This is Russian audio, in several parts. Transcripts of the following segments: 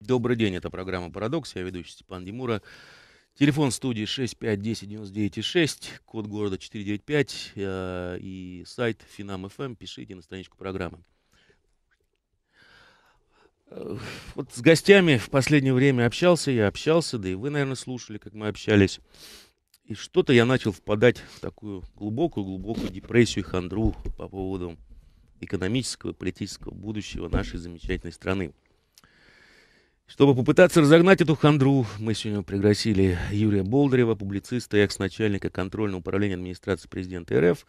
Добрый день, это программа «Парадокс», я ведущий Степан Демура. Телефон студии 6510996, код города 495 э, и сайт Finam.fm. Эм. Пишите на страничку программы. Э, вот с гостями в последнее время общался, я общался, да и вы, наверное, слушали, как мы общались. И что-то я начал впадать в такую глубокую-глубокую депрессию и хандру по поводу экономического и политического будущего нашей замечательной страны. Чтобы попытаться разогнать эту хандру, мы сегодня пригласили Юрия Болдырева, публициста и экс-начальника контрольного управления администрации президента РФ,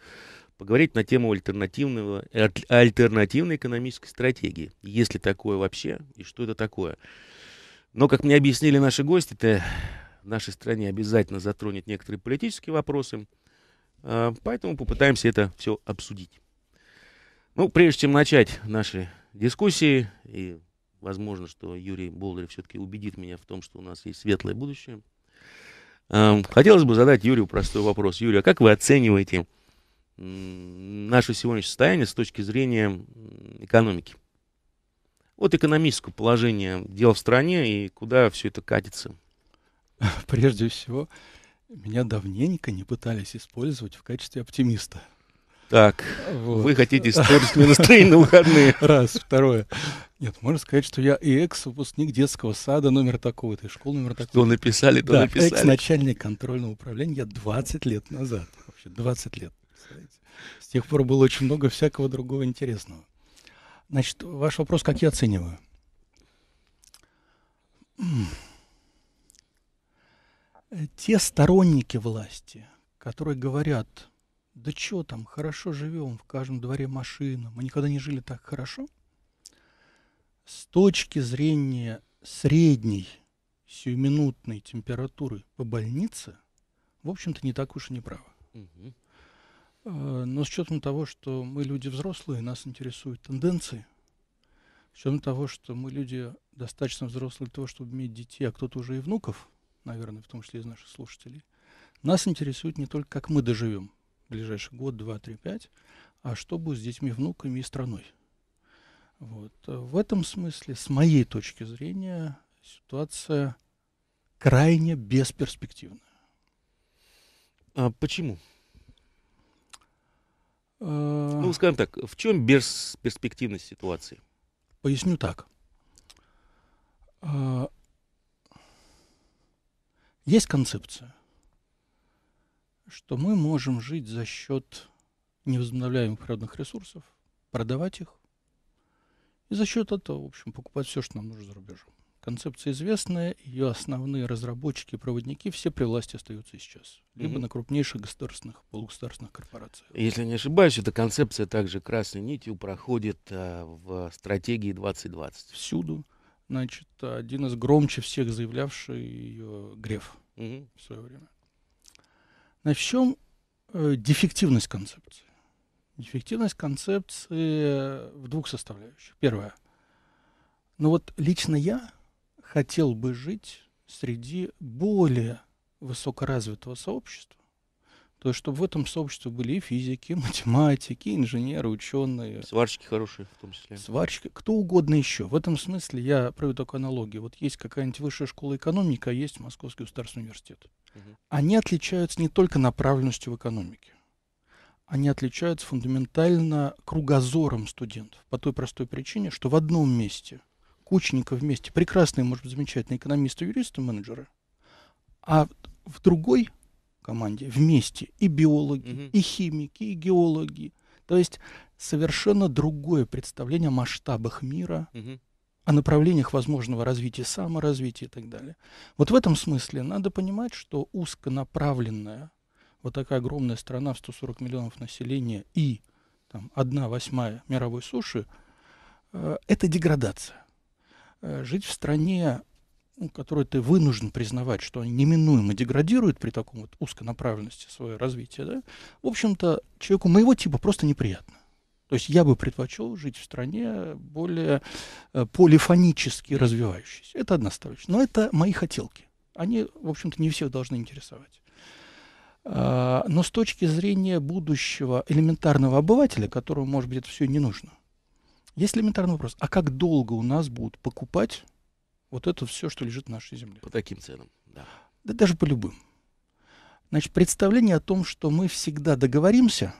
поговорить на тему альтернативного, альтернативной экономической стратегии. Есть ли такое вообще и что это такое? Но, как мне объяснили наши гости, это в нашей стране обязательно затронет некоторые политические вопросы, а, поэтому попытаемся это все обсудить. Ну, прежде чем начать наши дискуссии и Возможно, что Юрий Болдырев все-таки убедит меня в том, что у нас есть светлое будущее. Эм, хотелось бы задать Юрию простой вопрос. Юрий, а как вы оцениваете наше сегодняшнее состояние с точки зрения экономики? Вот экономическое положение дел в стране и куда все это катится? Прежде всего, меня давненько не пытались использовать в качестве оптимиста. Так, вот. вы хотите испортить исторические настроения на выходные. Раз. Второе. Нет, можно сказать, что я и экс-выпускник детского сада номер такого-то, школы номер такого-то. Что написали, то да, написали. экс-начальник контрольного управления я 20 лет назад. Вообще 20 лет, С тех пор было очень много всякого другого интересного. Значит, ваш вопрос, как я оцениваю? Те сторонники власти, которые говорят, да чё там, хорошо живем, в каждом дворе машина, мы никогда не жили так хорошо, с точки зрения средней сиюминутной температуры по больнице, в общем-то, не так уж и неправо. А, но с учетом того, что мы люди взрослые, нас интересуют тенденции, с учетом того, что мы люди достаточно взрослые для того, чтобы иметь детей, а кто-то уже и внуков, наверное, в том числе из наших слушателей, нас интересует не только, как мы доживем, ближайший год, два, три, пять, а что будет с детьми, внуками и страной. Вот. В этом смысле, с моей точки зрения, ситуация крайне бесперспективная. А почему? Э, ну, скажем так, в чем бесперспективность ситуации? Поясню так. Э, есть концепция что мы можем жить за счет невозобновляемых природных ресурсов, продавать их и за счет этого, в общем, покупать все, что нам нужно за рубежом. Концепция известная, ее основные разработчики, проводники все при власти остаются сейчас, либо mm-hmm. на крупнейших государственных, полугосударственных корпорациях. Если не ошибаюсь, эта концепция также красной нитью проходит а, в стратегии 2020. Всюду. Значит, один из громче всех заявлявший ее Греф mm-hmm. в свое время. На чем э, дефективность концепции? Дефективность концепции э, в двух составляющих. Первое. Ну вот лично я хотел бы жить среди более высокоразвитого сообщества, то есть чтобы в этом сообществе были и физики, и математики, и инженеры, ученые. Сварщики хорошие в том числе. Сварщики, кто угодно еще. В этом смысле я проведу такую аналогию. Вот есть какая-нибудь высшая школа экономики, а есть Московский государственный университет они отличаются не только направленностью в экономике, они отличаются фундаментально кругозором студентов по той простой причине, что в одном месте кучников вместе прекрасные, может быть, замечательные экономисты, юристы, менеджеры, а в другой команде вместе и биологи, угу. и химики, и геологи. То есть совершенно другое представление о масштабах мира, угу о направлениях возможного развития, саморазвития и так далее. Вот в этом смысле надо понимать, что узконаправленная вот такая огромная страна в 140 миллионов населения и там, 1 восьмая мировой суши э, это деградация. Э, жить в стране, ну, которую ты вынужден признавать, что они неминуемо деградируют при таком вот узконаправленности свое развитие, да, в общем-то, человеку моего типа просто неприятно. То есть я бы предпочел жить в стране более э, полифонически развивающейся. Это одна сторочка. Но это мои хотелки. Они, в общем-то, не всех должны интересовать. А, но с точки зрения будущего элементарного обывателя, которому, может быть, это все не нужно, есть элементарный вопрос. А как долго у нас будут покупать вот это все, что лежит на нашей земле? По таким ценам, да. Да даже по любым. Значит, представление о том, что мы всегда договоримся,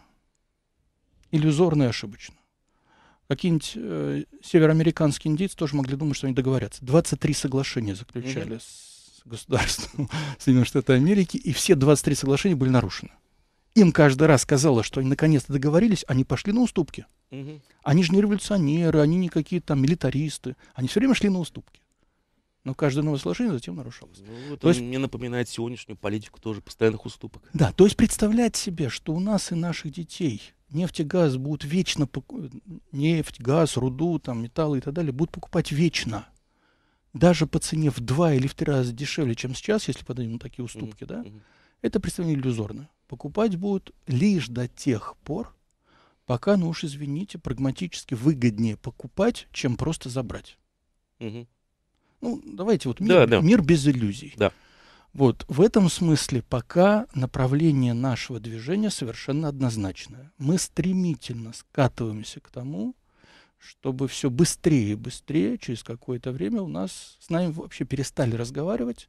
иллюзорно и ошибочно. Какие-нибудь э, североамериканские индейцы тоже могли думать, что они договорятся. 23 соглашения заключали mm-hmm. с государством Соединенных Штатов Америки, и все 23 соглашения были нарушены. Им каждый раз казалось, что они наконец-то договорились, они пошли на уступки. Mm-hmm. Они же не революционеры, они не какие-то там милитаристы, они все время шли на уступки. Но каждое новое соглашение затем нарушалось. Ну, это то есть, мне напоминает сегодняшнюю политику тоже постоянных уступок. Да, то есть представлять себе, что у нас и наших детей нефть и газ будут вечно, нефть, газ, руду, там, металлы и так далее, будут покупать вечно. Даже по цене в два или в три раза дешевле, чем сейчас, если подадим такие уступки, mm-hmm. да, это представление иллюзорно. Покупать будут лишь до тех пор, пока, ну уж извините, прагматически выгоднее покупать, чем просто забрать. Угу. Ну, давайте вот мир, да, да. мир без иллюзий. Да. Вот в этом смысле пока направление нашего движения совершенно однозначное. Мы стремительно скатываемся к тому, чтобы все быстрее и быстрее, через какое-то время у нас с нами вообще перестали разговаривать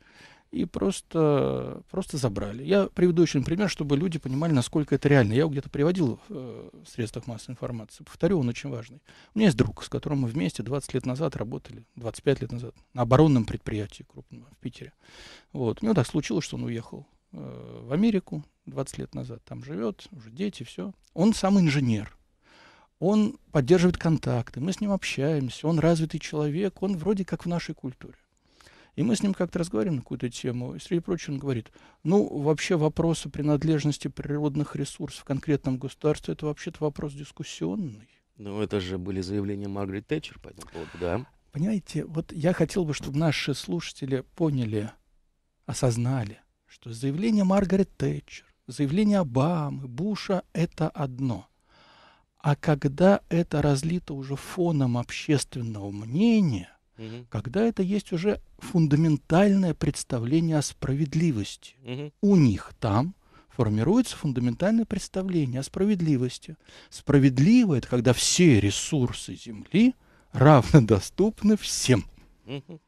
и просто, просто забрали. Я приведу очень пример, чтобы люди понимали, насколько это реально. Я его где-то приводил в, э, в средствах массовой информации. Повторю, он очень важный. У меня есть друг, с которым мы вместе 20 лет назад работали, 25 лет назад, на оборонном предприятии крупном в Питере. Вот. У него так случилось, что он уехал э, в Америку 20 лет назад. Там живет, уже дети, все. Он сам инженер. Он поддерживает контакты, мы с ним общаемся, он развитый человек, он вроде как в нашей культуре. И мы с ним как-то разговариваем на какую-то тему. И, среди прочего, он говорит, ну, вообще вопрос о принадлежности природных ресурсов в конкретном государстве, это вообще-то вопрос дискуссионный. Ну, это же были заявления Маргарет Тэтчер по этому поводу, да? Понимаете, вот я хотел бы, чтобы наши слушатели поняли, осознали, что заявление Маргарет Тэтчер, заявление Обамы, Буша — это одно. А когда это разлито уже фоном общественного мнения, угу. когда это есть уже фундаментальное представление о справедливости. Угу. У них там формируется фундаментальное представление о справедливости. Справедливо это когда все ресурсы Земли равнодоступны доступны всем. Угу.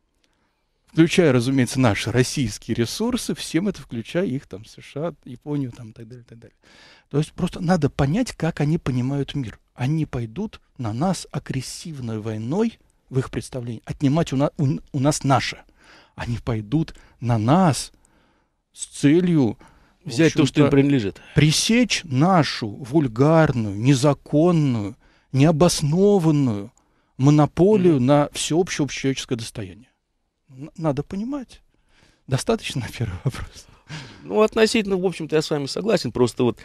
Включая, разумеется, наши российские ресурсы, всем это включая их там США, Японию там, и так далее, так далее. То есть просто надо понять, как они понимают мир. Они пойдут на нас агрессивной войной в их представлении, отнимать у, на, у, у нас наше. Они пойдут на нас с целью взять то, что им принадлежит. Пресечь нашу вульгарную, незаконную, необоснованную монополию mm-hmm. на всеобщее общечеловеческое достояние. Надо понимать. Достаточно на первый вопрос. Ну, относительно, в общем-то, я с вами согласен. Просто вот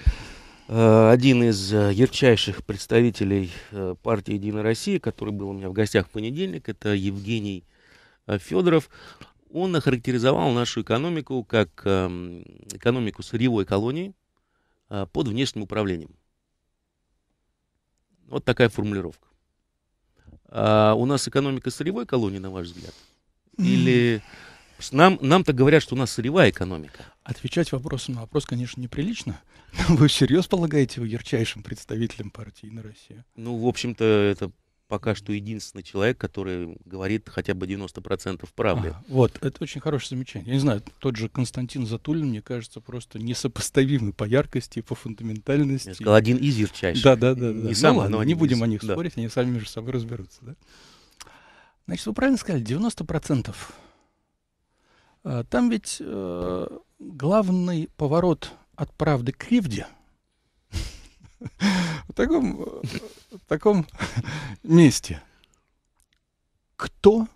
Э, один из э, ярчайших представителей э, партии «Единая Россия», который был у меня в гостях в понедельник, это Евгений Федоров. Он охарактеризовал нашу экономику как эм, экономику сырьевой колонии под внешним управлением. Вот такая формулировка. А у нас экономика сырьевой колонии, на ваш взгляд? Или... Mm-hmm нам, нам-то говорят, что у нас сырьевая экономика. Отвечать вопросом на вопрос, конечно, неприлично. вы всерьез полагаете его ярчайшим представителем партии на России? Ну, в общем-то, это пока что единственный человек, который говорит хотя бы 90% правды. А, вот, это очень хорошее замечание. Я не знаю, тот же Константин Затулин, мне кажется, просто несопоставимый по яркости, по фундаментальности. Я сказал, один из ярчайших. Да, да, да. да. Не, ну сам, ладно, но не будем из... о них да. спорить, они сами между собой разберутся. Да? Значит, вы правильно сказали, 90%. Э, там ведь э, главный поворот от правды к кривде в таком, э, в таком месте. Кто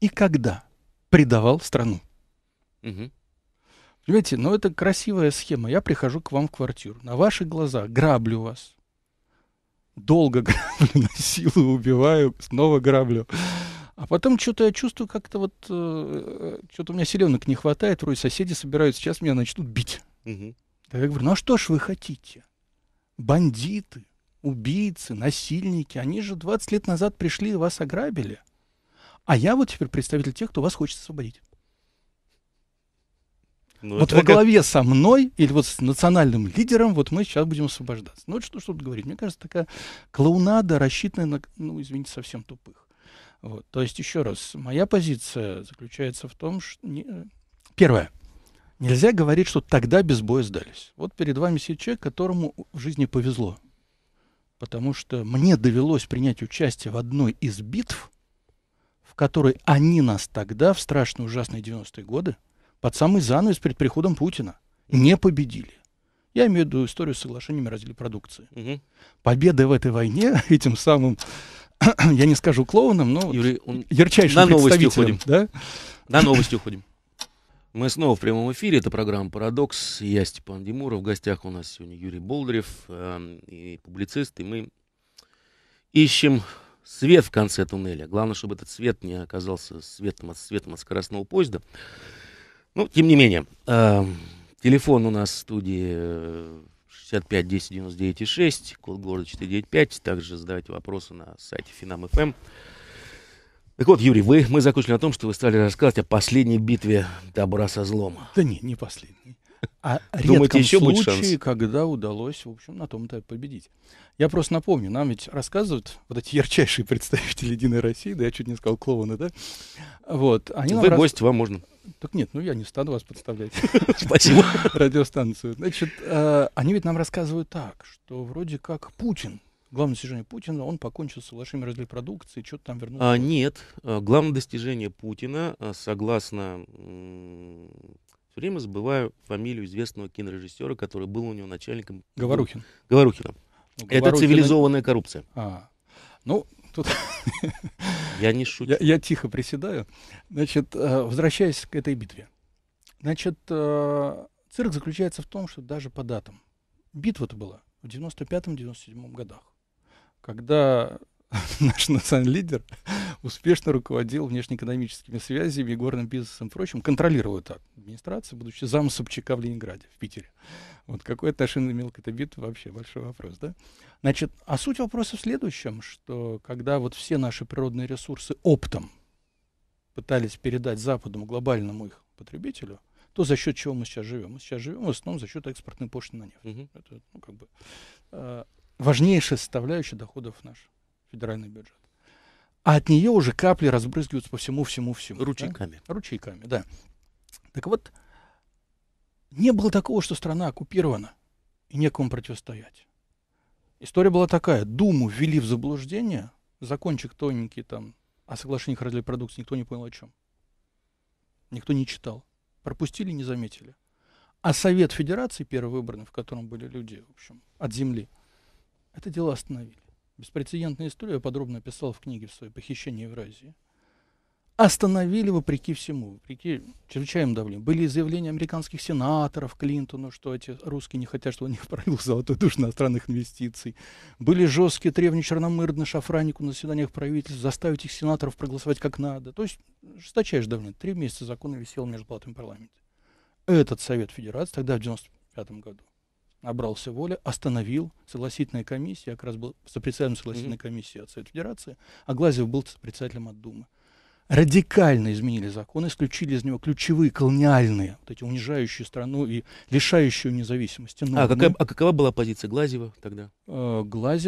и когда предавал страну? Угу. Понимаете, ну это красивая схема. Я прихожу к вам в квартиру, на ваши глаза граблю вас. Долго граблю, насилую, убиваю, снова граблю. А потом что-то я чувствую как-то вот... Э, э, что-то у меня селенок не хватает, вроде соседи собираются, сейчас меня начнут бить. Угу. Я говорю, ну а что ж вы хотите? Бандиты, убийцы, насильники, они же 20 лет назад пришли и вас ограбили. А я вот теперь представитель тех, кто вас хочет освободить. Ну, вот во как... главе со мной или вот с национальным лидером вот мы сейчас будем освобождаться. Ну, это что, что тут говорить? Мне кажется, такая клоунада, рассчитанная на, ну, извините, совсем тупых. Вот. То есть, еще раз, моя позиция заключается в том, что... Э, первое. Нельзя говорить, что тогда без боя сдались. Вот перед вами сидит человек, которому в жизни повезло. Потому что мне довелось принять участие в одной из битв, в которой они нас тогда, в страшные ужасные 90-е годы, под самый занавес перед приходом Путина, не победили. Я имею в виду историю с соглашениями разделе продукции. Угу. Победа в этой войне этим самым я не скажу клоуном, но Юрий, он... ярчайшим на новости Уходим. Да? На новости уходим. Мы снова в прямом эфире. Это программа «Парадокс». Я Степан Демуров. В гостях у нас сегодня Юрий Болдырев, э, и публицист. И мы ищем свет в конце туннеля. Главное, чтобы этот свет не оказался светом от, светом от скоростного поезда. Ну, тем не менее, э, телефон у нас в студии э, 65 10 99 6, код города 495. Также задавайте вопросы на сайте Финам.фм. Эм. Так вот, Юрий, вы, мы закончили на том, что вы стали рассказывать о последней битве добра со злом. Да не, не последней. А редком Думаете, еще случае, когда удалось, в общем, на том этапе победить. Я просто напомню, нам ведь рассказывают вот эти ярчайшие представители Единой России, да я чуть не сказал клоуны, да? Вот, они Вы нам гость, рас... вам можно. Так нет, ну я не стану вас подставлять. Спасибо. Радиостанцию. Значит, э, они ведь нам рассказывают так, что вроде как Путин главное достижение Путина, он покончил с соглашением продукции, что-то там вернул. А, нет, э, главное достижение Путина, э, согласно... Все время забываю фамилию известного кинорежиссера, который был у него начальником... Говорухин. Говорухина. Ну, Говорухина... Это цивилизованная коррупция. А, ну, Тут... Я не шучу. Я, я тихо приседаю. Значит, э, возвращаясь к этой битве. Значит, э, цирк заключается в том, что даже по датам. Битва-то была в 95-97 годах, когда наш национальный лидер, успешно руководил внешнеэкономическими связями, горным бизнесом и прочим, контролирует администрацию, будучи зам Собчака в Ленинграде, в Питере. Вот какое отношение имел к этой битве, вообще большой вопрос, да? Значит, а суть вопроса в следующем, что когда вот все наши природные ресурсы оптом пытались передать Западу, глобальному их потребителю, то за счет чего мы сейчас живем? Мы сейчас живем в основном за счет экспортной пошлины на нефть. Угу. Это ну, как бы, э, важнейшая составляющая доходов наших федеральный бюджет. А от нее уже капли разбрызгиваются по всему, всему, всему. Ручейками. Да? Ручейками, да. Так вот, не было такого, что страна оккупирована и некому противостоять. История была такая. Думу ввели в заблуждение, закончик тоненький там, о а соглашениях о продукции никто не понял о чем. Никто не читал. Пропустили, не заметили. А Совет Федерации, первый выбранный, в котором были люди, в общем, от земли, это дело остановили. Беспрецедентная история, я подробно писал в книге в своей «Похищение Евразии». Остановили вопреки всему, вопреки чрезвычайному давлению. Были заявления американских сенаторов Клинтону, что эти русские не хотят, чтобы у них пролил золотой душ иностранных инвестиций. Были жесткие требования Черномырдна, Шафранику на заседаниях правительств, заставить их сенаторов проголосовать как надо. То есть жесточайшее давление. Три месяца закон висел между межплатном парламенте. Этот Совет Федерации тогда в 1995 году обрался Воля, остановил согласительная комиссия, я как раз был сопредседателем согласительной mm-hmm. комиссии от Совета Федерации, а Глазьев был сопредседателем от Думы. Радикально изменили закон, исключили из него ключевые колониальные, вот эти унижающие страну и лишающие независимости. а, какая, а какова была позиция Глазьева тогда? Э,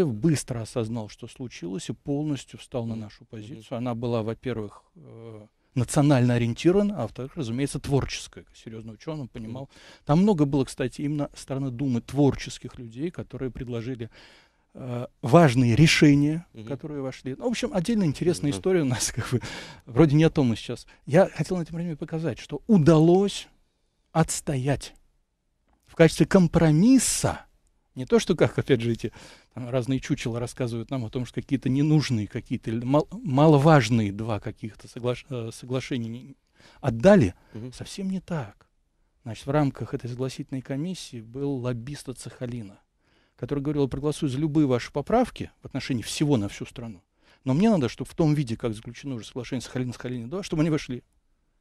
быстро осознал, что случилось, и полностью встал mm-hmm. на нашу позицию. Она была, во-первых, э, национально ориентирован, а во-вторых, разумеется, творческая. Серьезный ученый понимал. Там много было, кстати, именно страны Думы творческих людей, которые предложили э, важные решения, угу. которые вошли. Ну, в общем, отдельно интересная угу. история у нас, как бы, вроде не о том мы сейчас. Я хотел на этом примере показать, что удалось отстоять в качестве компромисса не то, что как, опять же, эти там, разные чучела рассказывают нам о том, что какие-то ненужные, какие-то мал- маловажные два каких-то согла- э, соглашения отдали, угу. совсем не так. Значит, в рамках этой согласительной комиссии был лоббист от Сахалина, который говорил, проголосую за любые ваши поправки в отношении всего на всю страну, но мне надо, чтобы в том виде, как заключено уже соглашение Сахалин-Сахалин-2, чтобы они вошли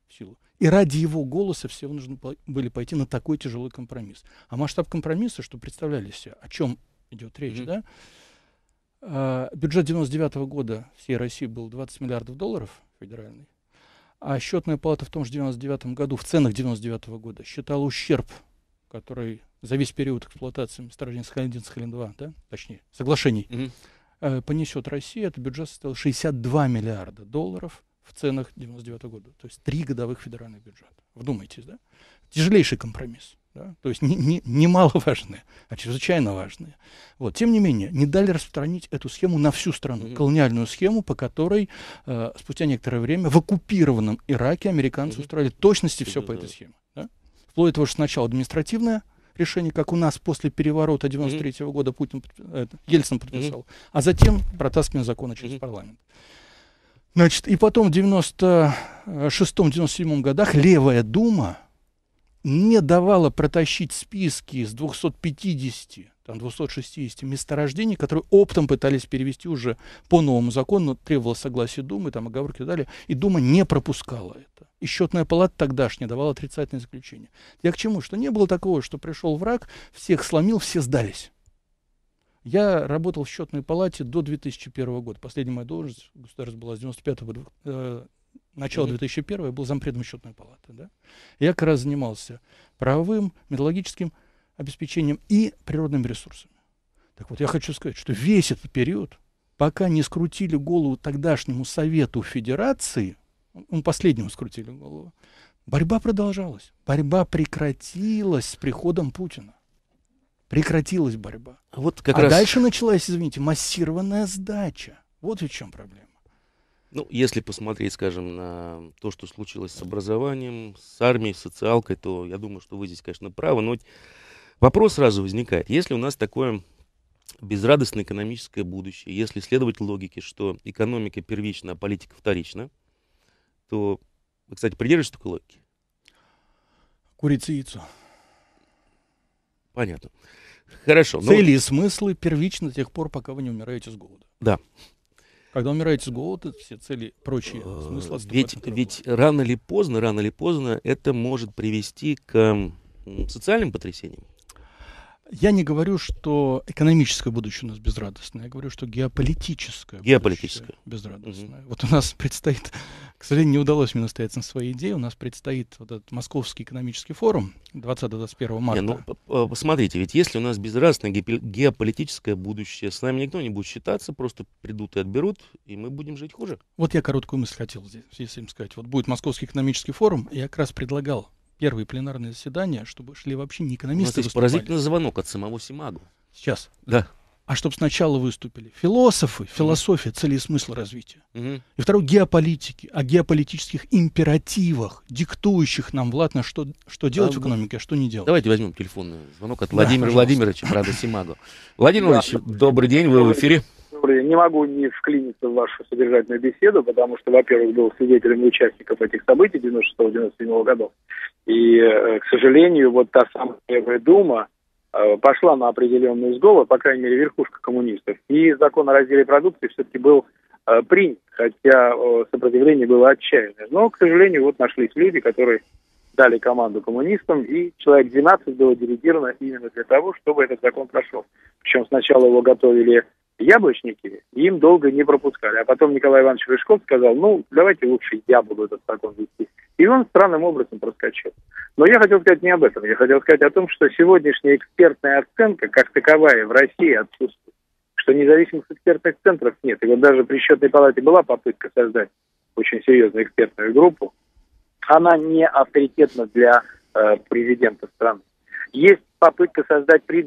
в силу. И ради его голоса все нужно были пойти на такой тяжелый компромисс. А масштаб компромисса, что представляли себе, о чем идет речь, mm-hmm. да? А, бюджет 99 -го года всей России был 20 миллиардов долларов федеральный, а счетная палата в том же 99 году, в ценах 99 -го года, считала ущерб, который за весь период эксплуатации месторождения Сахалин-1, Сахалин-2, да? точнее, соглашений, mm-hmm. Э, понесет Россия, Этот бюджет составил 62 миллиарда долларов – в ценах 99 -го года. То есть три годовых федеральных бюджета. Вдумайтесь, да? Тяжелейший компромисс. Да? То есть не, не, не маловажные, а чрезвычайно важные. Вот. Тем не менее, не дали распространить эту схему на всю страну, mm-hmm. колониальную схему, по которой э, спустя некоторое время в оккупированном Ираке американцы mm-hmm. устроили точности mm -hmm. все mm-hmm. по этой схеме. Да? Вплоть до того, что сначала административное решение, как у нас после переворота 93 -го года Путин, э, Ельцин подписал, mm -hmm. а затем протаскиваем законы через mm -hmm. парламент. Значит, и потом в 96-97 годах левая дума не давала протащить списки из 250, там 260 месторождений, которые оптом пытались перевести уже по новому закону, требовало согласия Думы, там оговорки и далее, и Дума не пропускала это. И счетная палата тогдашняя давала отрицательное заключение. Я к чему? Что не было такого, что пришел враг, всех сломил, все сдались. Я работал в счетной палате до 2001 года. Последняя моя должность в была с 95 года. Э, начало 2001 я был зампредом счетной палаты. Да? Я как раз занимался правовым, металлургическим обеспечением и природными ресурсами. Так вот, я хочу сказать, что весь этот период, пока не скрутили голову тогдашнему Совету Федерации, он последнему скрутили голову, борьба продолжалась. Борьба прекратилась с приходом Путина прекратилась борьба. Вот как а раз... дальше началась, извините, массированная сдача. Вот в чем проблема. Ну, если посмотреть, скажем, на то, что случилось с образованием, с армией, с социалкой, то я думаю, что вы здесь, конечно, правы. Но вопрос сразу возникает. Если у нас такое безрадостное экономическое будущее, если следовать логике, что экономика первична, а политика вторична, то вы, кстати, придерживаетесь такой логики? Курица и яйцо. Понятно. Хорошо. Ну цели ну... и смыслы первичны до тех пор, пока вы не умираете с голода. Да. Когда умираете с голода, все цели, прочие э, смыслы Ведь, ведь рано или поздно, рано или поздно это может привести к социальным потрясениям. Я не говорю, что экономическое будущее у нас безрадостное, я говорю, что геополитическое, геополитическое. безрадостное. Угу. Вот у нас предстоит, к сожалению, не удалось мне настояться на своей идее, у нас предстоит вот этот Московский экономический форум 20-21 марта. Не, ну, а, посмотрите, ведь если у нас безрадостное геополитическое будущее, с нами никто не будет считаться, просто придут и отберут, и мы будем жить хуже. Вот я короткую мысль хотел здесь, если им сказать. Вот будет Московский экономический форум, я как раз предлагал первые пленарные заседания, чтобы шли вообще не экономисты. У нас поразительный звонок от самого Симагу. Сейчас. Да. А чтобы сначала выступили философы, философия, mm. цели и смысл развития. Mm-hmm. И второе, геополитики, о геополитических императивах, диктующих нам, Влад, на что, что делать да, в экономике, а что не делать. Давайте возьмем телефонный звонок от да, Владимира пожалуйста. Владимировича, правда, Симагу. Владимир Владимирович, добрый день, вы в эфире не могу не вклиниться в вашу содержательную беседу, потому что, во-первых, был свидетелем и участником этих событий 96-97 годов. И, э, к сожалению, вот та самая Левая Дума э, пошла на определенный сговор, а, по крайней мере, верхушка коммунистов. И закон о разделе продукции все-таки был э, принят, хотя сопротивление было отчаянное. Но, к сожалению, вот нашлись люди, которые дали команду коммунистам, и человек 12 было делегировано именно для того, чтобы этот закон прошел. Причем сначала его готовили яблочники им долго не пропускали. А потом Николай Иванович Рыжков сказал, ну, давайте лучше я буду этот закон вести. И он странным образом проскочил. Но я хотел сказать не об этом. Я хотел сказать о том, что сегодняшняя экспертная оценка, как таковая, в России отсутствует. Что независимых экспертных центров нет. И вот даже при счетной палате была попытка создать очень серьезную экспертную группу. Она не авторитетна для э, президента страны. Есть попытка создать при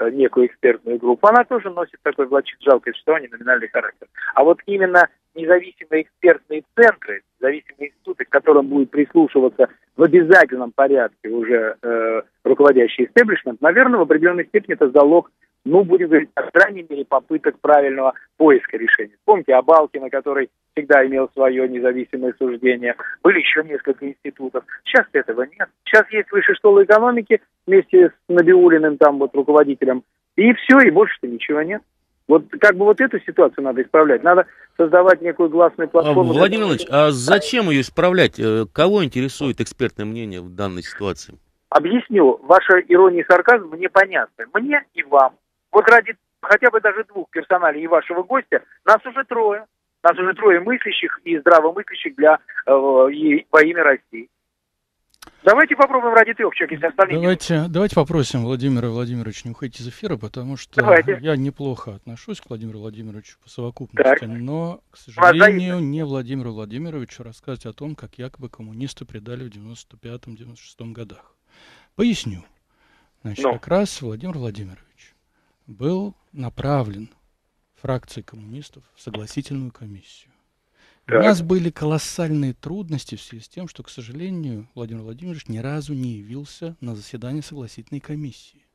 Э, некую экспертную группу, она тоже носит такой влачит жалкое существование, номинальный характер. А вот именно независимые экспертные центры, независимые институты, к которым будет прислушиваться в обязательном порядке уже э, руководящий истеблишмент, наверное, в определенной степени это залог ну, будем говорить, по крайней мере, попыток правильного поиска решения. Помните о Балкина, который всегда имел свое независимое суждение. Были еще несколько институтов. Сейчас этого нет. Сейчас есть высшая школа экономики вместе с Набиулиным, там вот руководителем. И все, и больше-то ничего нет. Вот как бы вот эту ситуацию надо исправлять. Надо создавать некую гласную а, платформу. Владимир Ильич, а зачем ее исправлять? Э, кого интересует экспертное мнение в данной ситуации? Объясню. Ваша ирония и сарказм мне понятны. Мне и вам. Вот ради хотя бы даже двух персоналей и вашего гостя нас уже трое. Нас уже трое мыслящих и здравомыслящих для, э, и, во имя России. Давайте попробуем ради трех человек, если остальные. Давайте, давайте попросим Владимира Владимировича не уходить из эфира, потому что давайте. я неплохо отношусь к Владимиру Владимировичу по совокупности, так. но, к сожалению, Воздаим. не Владимиру Владимировичу рассказывать о том, как якобы коммунисты предали в 95-96 годах. Поясню. Значит, но. Ну. как раз Владимир Владимирович был направлен фракцией коммунистов в согласительную комиссию. Так. У нас были колоссальные трудности в связи с тем, что, к сожалению, Владимир Владимирович ни разу не явился на заседание согласительной комиссии.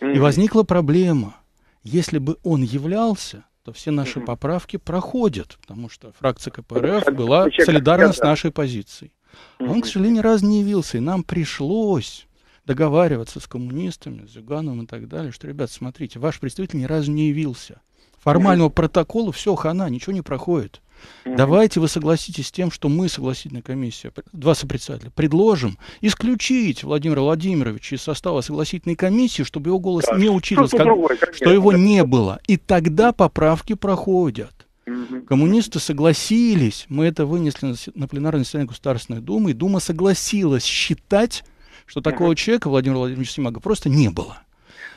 Mm-hmm. И возникла проблема. Если бы он являлся, то все наши mm-hmm. поправки проходят, потому что фракция ну, КПРФ была солидарна с нашей позицией. А он, к сожалению, раз не явился, и нам пришлось договариваться с коммунистами, с Зюгановым и так далее, что, ребят, смотрите, ваш представитель ни разу не явился. Формального протокола все, хана, ничего не проходит. Давайте вы согласитесь с тем, что мы, согласительная комиссия, два сопредседателя, предложим исключить Владимира Владимировича из состава согласительной комиссии, чтобы его голос да. не ну, учитывался, как, что его не было. И тогда поправки проходят. Угу. Коммунисты согласились, мы это вынесли на пленарное заседание Государственной Думы, и Дума согласилась считать что такого человека, Владимира Владимировича Симага, просто не было.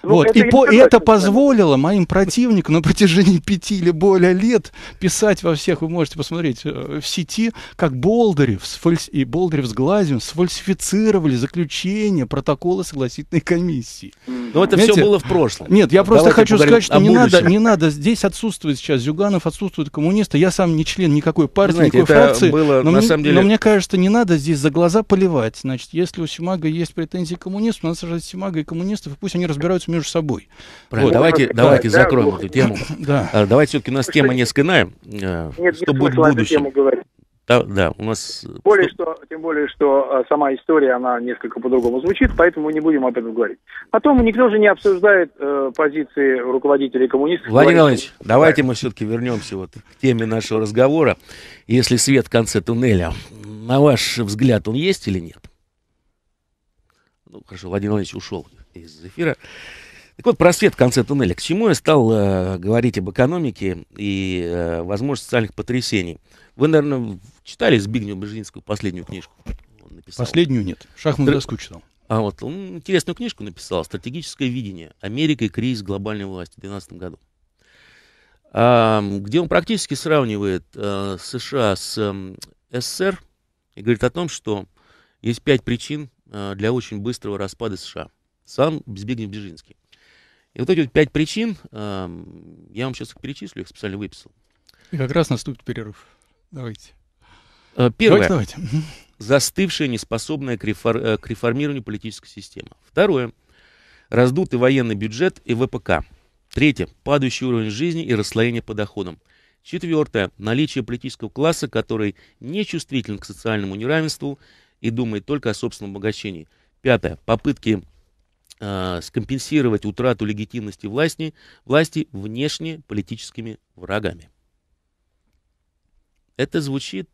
Ну, вот. это и по, и это позволило моим противникам на протяжении пяти или более лет писать во всех, вы можете посмотреть, э, в сети, как Болдырев сфальс... и Болдырев с Глазием сфальсифицировали заключение протокола согласительной комиссии. Но это Знаете, все было в прошлом. Нет, я просто Давайте хочу сказать, что не надо, не надо, здесь отсутствует сейчас Зюганов, отсутствуют коммунисты, я сам не член никакой партии, Знаете, никакой фракции, было, но, на мне, самом деле... но мне кажется, не надо здесь за глаза поливать. Значит, если у Симага есть претензии к коммунистам, у нас же Симага и коммунистов, и пусть они разбираются между собой. Вот. Давайте, ну, давайте да, закроем да, эту тему. Да. А, давайте все-таки у нас тема несколько иная. Э, нет, что нет будет в будущем? Тему говорить. Да, да, у нас... Э, тем более, что, тем более, что э, сама история, она несколько по-другому звучит, поэтому мы не будем об этом говорить. Потом никто же не обсуждает э, позиции руководителей коммунистов. Владимир Иванович, давайте мы все-таки вернемся вот к теме нашего разговора. Если свет в конце туннеля, на ваш взгляд, он есть или нет? Ну, хорошо, Владимир Владимирович ушел из эфира. Так вот, просвет в конце туннеля. К чему я стал э, говорить об экономике и, э, возможно, социальных потрясений? Вы, наверное, читали Збигнева Бежинскую последнюю книжку? Он написал. Последнюю нет. Шахмат Тр... доску читал. А вот он интересную книжку написал «Стратегическое видение. Америка и кризис глобальной власти» в 2012 году. А, где он практически сравнивает а, США с а, СССР и говорит о том, что есть пять причин а, для очень быстрого распада США. Сам Збигнев Бежинский. И вот эти вот пять причин, эм, я вам сейчас их перечислю, их специально выписал. И как раз наступит перерыв. Давайте. Э, первое. Давайте, давайте. Застывшая, неспособная к, рефор... Э, к реформированию политическая система. Второе. Раздутый военный бюджет и ВПК. Третье. Падающий уровень жизни и расслоение по доходам. Четвертое. Наличие политического класса, который не чувствителен к социальному неравенству и думает только о собственном обогащении. Пятое. Попытки а, скомпенсировать утрату легитимности власти, власти внешне политическими врагами. Это звучит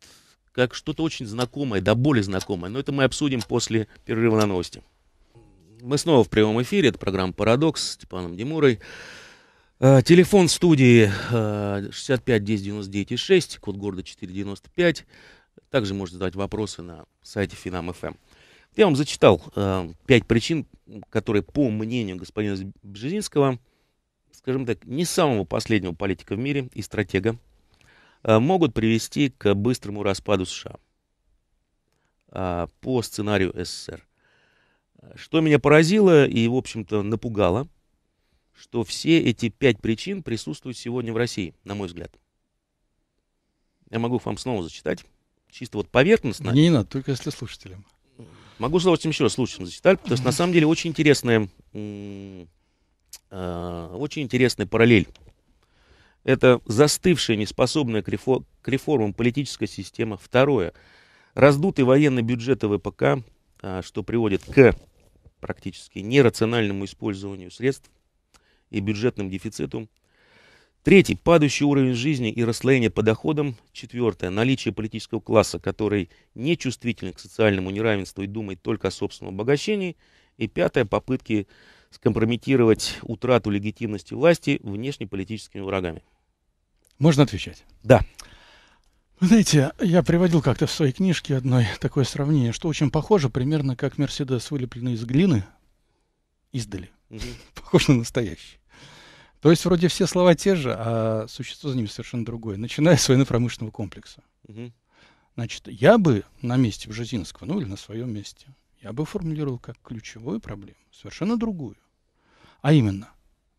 как что-то очень знакомое, да более знакомое, но это мы обсудим после перерыва на новости. Мы снова в прямом эфире, это программа «Парадокс» с Степаном Демурой. А, телефон студии 65 10 99 6, код города 495. Также можете задать вопросы на сайте Финам.ФМ. Я вам зачитал э, пять причин, которые, по мнению господина Бжезинского, скажем так, не самого последнего политика в мире и стратега, э, могут привести к быстрому распаду США э, по сценарию СССР. Что меня поразило и, в общем-то, напугало, что все эти пять причин присутствуют сегодня в России, на мой взгляд. Я могу вам снова зачитать, чисто вот поверхностно. Не, не надо, только если слушателям. Могу с удовольствием еще раз слушать зачитать, потому что на самом деле очень интересная, э, очень интересная параллель. Это застывшая, неспособная к, реформам политическая система. Второе. Раздутый военный бюджет ВПК, а, что приводит к практически нерациональному использованию средств и бюджетным дефицитам. Третий – падающий уровень жизни и расслоение по доходам. Четвертое – наличие политического класса, который не чувствителен к социальному неравенству и думает только о собственном обогащении. И пятое – попытки скомпрометировать утрату легитимности власти внешнеполитическими врагами. Можно отвечать? Да. Вы знаете, я приводил как-то в своей книжке одной такое сравнение, что очень похоже примерно как Мерседес, вылепленный из глины издали. Угу. Похож на настоящий. То есть вроде все слова те же, а существо за ними совершенно другое, начиная с военно-промышленного комплекса. Значит, я бы на месте Бжезинского, ну или на своем месте, я бы формулировал как ключевую проблему, совершенно другую. А именно,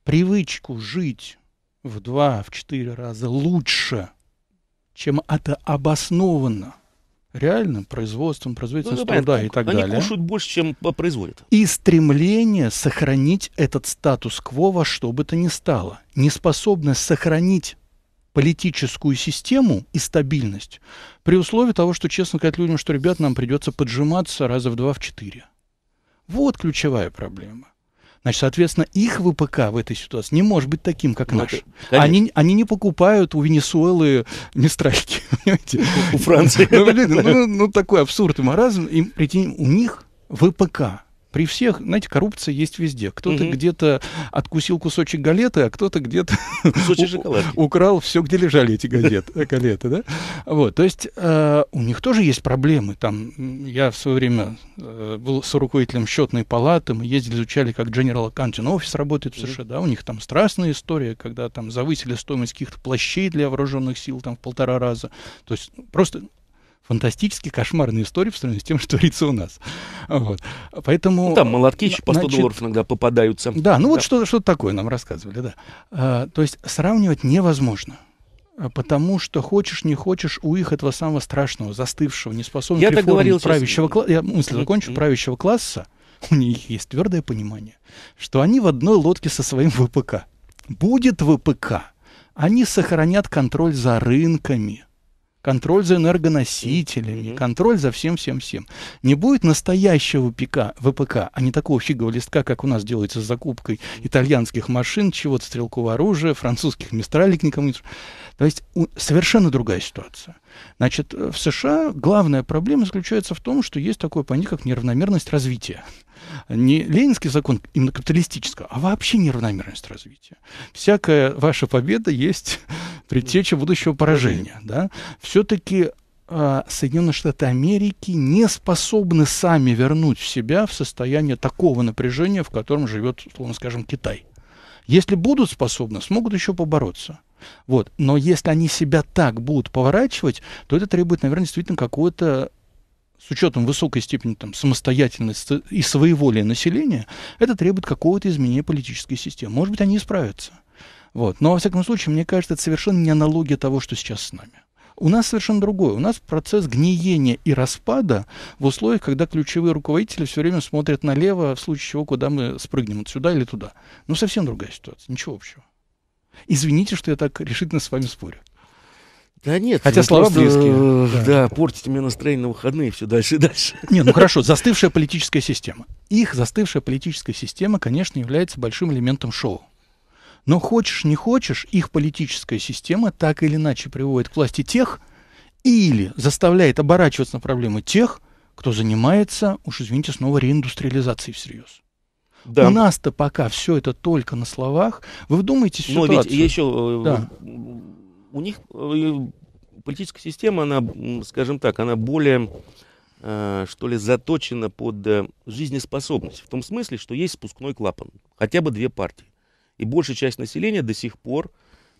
привычку жить в два, в четыре раза лучше, чем это обоснованно – реально производством, производительностью ну, труда и так они далее. Они кушают больше, чем э, производят. И стремление сохранить этот статус-кво во что бы то ни стало. Неспособность сохранить политическую систему и стабильность при условии того, что честно сказать людям, что, ребят, нам придется поджиматься раза в два, в четыре. Вот ключевая проблема. Значит, соответственно, их ВПК в этой ситуации не может быть таким, как ну, наш. они, они не покупают у Венесуэлы нестральки, понимаете? У Франции. Ну, ну, ну, такой абсурд и маразм. И, прийти, у них ВПК при всех, знаете, коррупция есть везде. Кто-то угу. где-то откусил кусочек галеты, а кто-то где-то украл все, где лежали эти э, галеты, Вот, то есть э, у них тоже есть проблемы. Там я в свое время э, был с руководителем счетной палаты, мы ездили, изучали, как General Accounting Office работает в США, да, у них там страстная история, когда там завысили стоимость каких-то плащей для вооруженных сил там в полтора раза. То есть ну, просто фантастически кошмарные истории в сравнении с тем, что творится у нас. Вот. Поэтому... Ну, там молотки значит, по 100 значит, долларов иногда попадаются. Да, ну да. вот что-то что такое нам рассказывали, да. А, то есть сравнивать невозможно. А, потому что хочешь, не хочешь, у их этого самого страшного, застывшего, неспособного я к говорил, правящего, сейчас... я мысль закончу, правящего класса, у них есть твердое понимание, что они в одной лодке со своим ВПК. Будет ВПК, они сохранят контроль за рынками – контроль за энергоносителями, mm-hmm. контроль за всем-всем-всем. Не будет настоящего ПК, ВПК, а не такого фигового листка, как у нас делается с закупкой итальянских машин, чего-то стрелкового оружия, французских мистралек никому не... То есть у... совершенно другая ситуация. Значит, э, в США главная проблема заключается в том, что есть такое понятие, как неравномерность развития. Не ленинский закон именно капиталистического, а вообще неравномерность развития. Всякая ваша победа есть предтеча будущего поражения. Да? Все-таки а, Соединенные Штаты Америки не способны сами вернуть в себя в состояние такого напряжения, в котором живет, условно скажем, Китай. Если будут способны, смогут еще побороться. Вот. Но если они себя так будут поворачивать, то это требует, наверное, действительно какого-то с учетом высокой степени там, самостоятельности и своеволия населения, это требует какого-то изменения политической системы. Может быть, они исправятся. Вот. Но, во всяком случае, мне кажется, это совершенно не аналогия того, что сейчас с нами. У нас совершенно другое. У нас процесс гниения и распада в условиях, когда ключевые руководители все время смотрят налево, в случае чего, куда мы спрыгнем, вот сюда или туда. Ну, совсем другая ситуация, ничего общего. Извините, что я так решительно с вами спорю. Да нет. Хотя слова просто, близкие. Э, да, да, портите мне настроение на выходные и все дальше и дальше. Не, ну хорошо, застывшая политическая система. Их застывшая политическая система, конечно, является большим элементом шоу. Но хочешь, не хочешь, их политическая система так или иначе приводит к власти тех или заставляет оборачиваться на проблемы тех, кто занимается, уж извините, снова реиндустриализацией всерьез. Да. У нас-то пока все это только на словах. Вы вдумайтесь в ситуацию. Но ведь еще э, да. у них э, политическая система, она, скажем так, она более э, что ли, заточена под жизнеспособность. В том смысле, что есть спускной клапан. Хотя бы две партии. И большая часть населения до сих пор,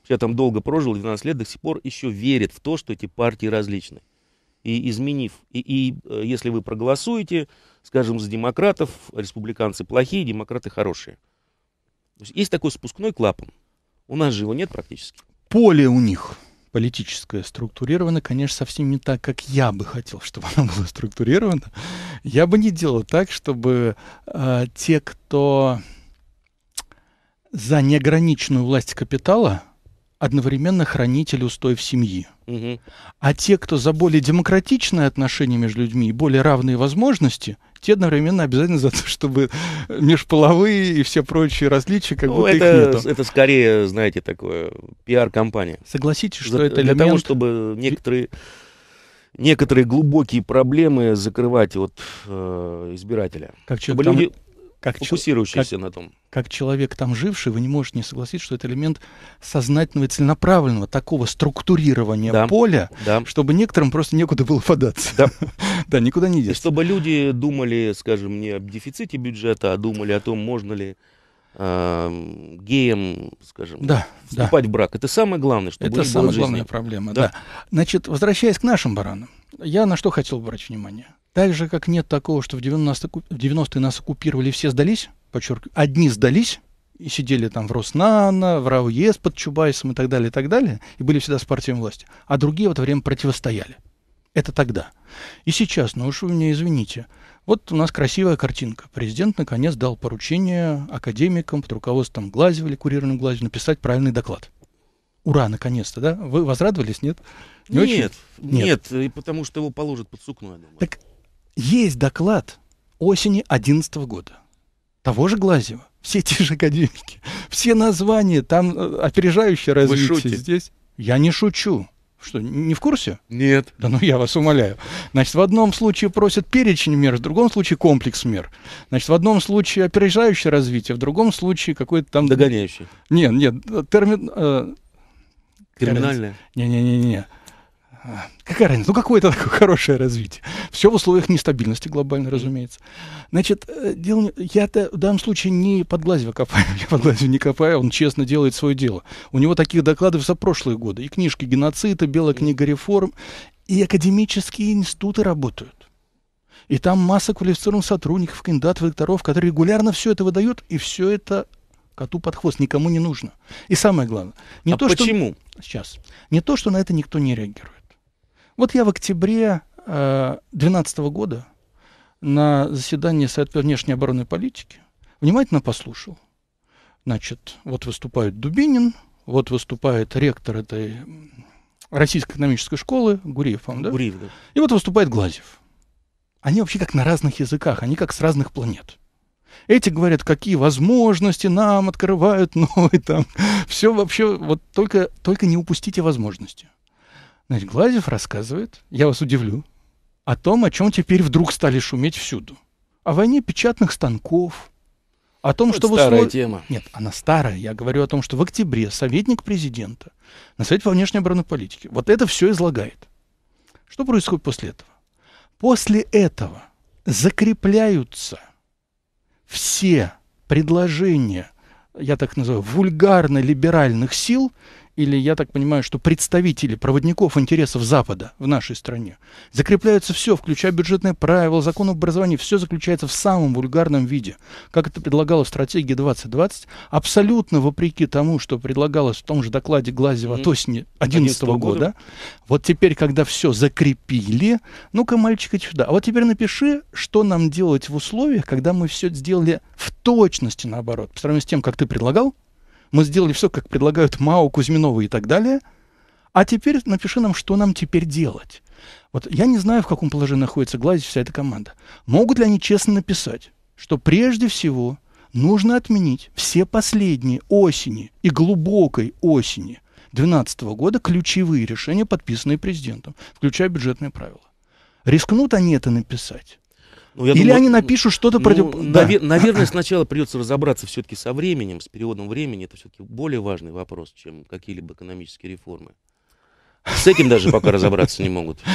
я там долго прожил, 12 лет, до сих пор еще верит в то, что эти партии различны. И изменив, и, и э, если вы проголосуете, скажем, за демократов, республиканцы плохие, демократы хорошие. Есть, есть такой спускной клапан. У нас же его нет практически. Поле у них политическое структурировано, конечно, совсем не так, как я бы хотел, чтобы оно было структурировано. Я бы не делал так, чтобы э, те, кто за неограниченную власть капитала одновременно хранитель устоев семьи. Угу. А те, кто за более демократичное отношение между людьми и более равные возможности, те одновременно обязательно за то, чтобы межполовые и все прочие различия как ну, будто это, их нету. Это скорее, знаете, такое пиар-компания. Согласитесь, что за, это элемент... Для того, чтобы некоторые некоторые глубокие проблемы закрывать от э, избирателя. Как человек, там, как фокусирующийся как, на том. Как человек там живший, вы не можете не согласиться, что это элемент сознательного и целенаправленного такого структурирования да, поля, да. чтобы некоторым просто некуда было податься. Да, да никуда не деться. И чтобы люди думали, скажем, не об дефиците бюджета, а думали о том, можно ли э, эм, геям, скажем, да, вступать да. в брак. Это самое главное, что Это самая жизни. главная проблема, да. да. Значит, возвращаясь к нашим баранам, я на что хотел брать внимание. Так же, как нет такого, что в 90-е 90 нас оккупировали, все сдались, подчеркиваю, одни сдались, и сидели там в Роснано, в РАУЕС под Чубайсом и так далее, и так далее, и были всегда с партией власти. А другие в это время противостояли. Это тогда. И сейчас, ну уж вы меня извините. Вот у нас красивая картинка. Президент наконец дал поручение академикам под руководством Глазева или курированным Глазева написать правильный доклад. Ура, наконец-то, да? Вы возрадовались, нет? Не нет, нет, нет, и потому что его положат под сукно, я думаю. Так есть доклад осени 2011 года. Того же Глазева. Все те же академики. Все названия, там э, опережающее развитие. Здесь я не шучу. Что, не в курсе? Нет. Да ну я вас умоляю. Значит, в одном случае просят перечень мер, в другом случае комплекс мер. Значит, в одном случае опережающее развитие, в другом случае какой-то там... Догоняющий. Нет, нет, термин... Э, Криминальное? Не-не-не-не. Какая разница? Ну, какое это такое хорошее развитие. Все в условиях нестабильности глобально, разумеется. Значит, э, дело, я-то в данном случае не под глазью копаю. Я под глазью не копаю, он честно делает свое дело. У него таких докладов за прошлые годы. И книжки геноцида, «Белая книга реформ», и академические институты работают. И там масса квалифицированных сотрудников, кандидатов, докторов, которые регулярно все это выдают, и все это коту под хвост, никому не нужно. И самое главное, не а то, почему? Что, сейчас, не то, что на это никто не реагирует. Вот я в октябре 2012 э, года на заседании Совета внешней оборонной политики внимательно послушал. Значит, вот выступает Дубинин, вот выступает ректор этой Российской экономической школы, Гуриев, да? Гуриев, да. И вот выступает Глазев. Они вообще как на разных языках, они как с разных планет. Эти говорят, какие возможности нам открывают новые ну там. Все вообще, вот только, только не упустите возможности. Значит, Глазев рассказывает, я вас удивлю, о том, о чем теперь вдруг стали шуметь всюду. О войне печатных станков, о том, ну, Это что... Старая услов... тема. Нет, она старая. Я говорю о том, что в октябре советник президента на Совете по внешней оборонной политике вот это все излагает. Что происходит после этого? После этого закрепляются все предложения, я так называю, вульгарно-либеральных сил, или, я так понимаю, что представители проводников интересов Запада в нашей стране. закрепляются все, включая бюджетные правила, закон об образовании, все заключается в самом вульгарном виде, как это предлагалось стратегия 2020, абсолютно вопреки тому, что предлагалось в том же докладе Глазева mm-hmm. от осени 2011 года. года. Вот теперь, когда все закрепили, ну-ка, мальчик, иди сюда. А вот теперь напиши, что нам делать в условиях, когда мы все сделали в точности наоборот, по сравнению с тем, как ты предлагал, мы сделали все, как предлагают Мао, Кузьминова и так далее. А теперь напиши нам, что нам теперь делать. Вот я не знаю, в каком положении находится Глазич, вся эта команда. Могут ли они честно написать, что прежде всего нужно отменить все последние осени и глубокой осени 2012 года ключевые решения, подписанные президентом, включая бюджетные правила. Рискнут они это написать? Ну, Или думаю, они напишут что-то ну, против... Навер... Да. Наверное, сначала придется разобраться все-таки со временем, с периодом времени. Это все-таки более важный вопрос, чем какие-либо экономические реформы. С этим даже пока разобраться не могут.